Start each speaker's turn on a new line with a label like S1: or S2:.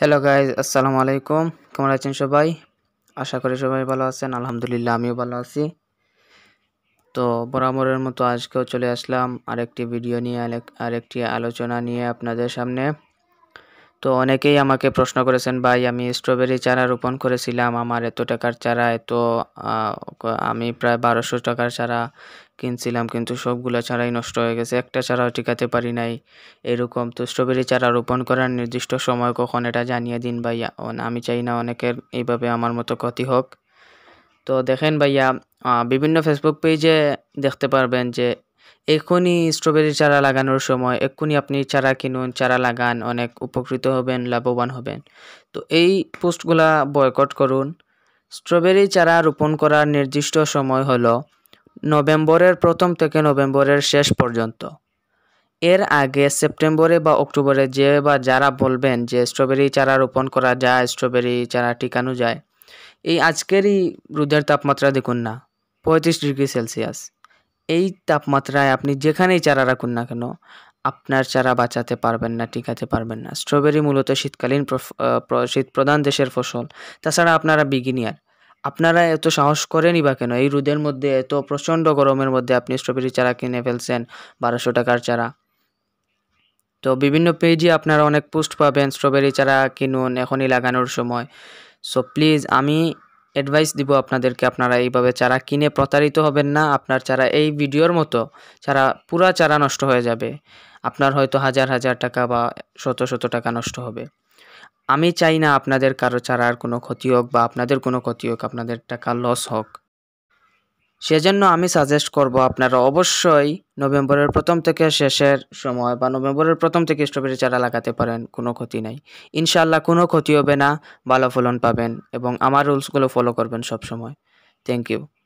S1: hello guys আসসালামু আলাইকুম কেমন আছেন সবাই আশা করি সবাই ভালো আছেন আলহামদুলিল্লাহ আমিও ভালো আছি তো বরাবরের মতো আজকেও চলে আসলাম আরেকটি ভিডিও নিয়ে আরেকটি আলোচনা নিয়ে আপনাদের সামনে তো অনেকেই আমাকে প্রশ্ন করেছেন ভাই আমি স্ট্রবেরি চারা রোপণ করেছিলাম আমার এত টাকার চারা এত আমি প্রায় বারোশো টাকার চারা কিনছিলাম কিন্তু সবগুলো চারাই নষ্ট হয়ে গেছে একটা চারাও টিকাতে পারি নাই এরকম তো স্ট্রবেরি চারা রোপণ করার নির্দিষ্ট সময় কখন এটা জানিয়ে দিন ভাইয়া আমি চাই না অনেকের এইভাবে আমার মতো ক্ষতি হোক তো দেখেন ভাইয়া বিভিন্ন ফেসবুক পেজে দেখতে পারবেন যে এখনই স্ট্রবেরি চারা লাগানোর সময় এক্ষুনি আপনি চারা কিনুন চারা লাগান অনেক উপকৃত হবেন লাভবান হবেন তো এই পোস্টগুলা বয়কট করুন স্ট্রবেরি চারা রোপণ করার নির্দিষ্ট সময় হল নভেম্বরের প্রথম থেকে নভেম্বরের শেষ পর্যন্ত এর আগে সেপ্টেম্বরে বা অক্টোবরে যে বা যারা বলবেন যে স্ট্রবেরি চারা রোপণ করা যায় স্ট্রবেরি চারা টিকানো যায় এই আজকেরই রোদের তাপমাত্রা দেখুন না পঁয়ত্রিশ ডিগ্রি সেলসিয়াস এই তাপমাত্রায় আপনি যেখানেই চারা রাখুন না কেন আপনার চারা বাঁচাতে পারবেন না টিকাতে পারবেন না স্ট্রবেরি মূলত শীতকালীন শীত প্রধান দেশের ফসল তাছাড়া আপনারা বিগিনিয়ার আপনারা এত সাহস করেনই বা কেন এই রোদের মধ্যে এত প্রচণ্ড গরমের মধ্যে আপনি স্ট্রবেরি চারা কিনে ফেলছেন বারোশো টাকার চারা তো বিভিন্ন পেজে আপনারা অনেক পোস্ট পাবেন স্ট্রবেরি চারা কিনুন এখনই লাগানোর সময় সো প্লিজ আমি অ্যাডভাইস দিব আপনাদেরকে আপনারা এইভাবে চারা কিনে প্রতারিত হবেন না আপনার চারা এই ভিডিওর মতো চারা পুরা চারা নষ্ট হয়ে যাবে আপনার হয়তো হাজার হাজার টাকা বা শত শত টাকা নষ্ট হবে আমি চাই না আপনাদের কারো চারার কোনো ক্ষতি হোক বা আপনাদের কোনো ক্ষতি হোক আপনাদের টাকা লস হোক সেজন্য আমি সাজেস্ট করব আপনারা অবশ্যই নভেম্বরের প্রথম থেকে শেষের সময় বা নভেম্বরের প্রথম থেকে স্ট্রবেরি চারা লাগাতে পারেন কোনো ক্ষতি নাই ইনশাল্লাহ কোনো ক্ষতি হবে না ভালো ফলন পাবেন এবং আমার রুলসগুলো ফলো করবেন সব সময় থ্যাংক ইউ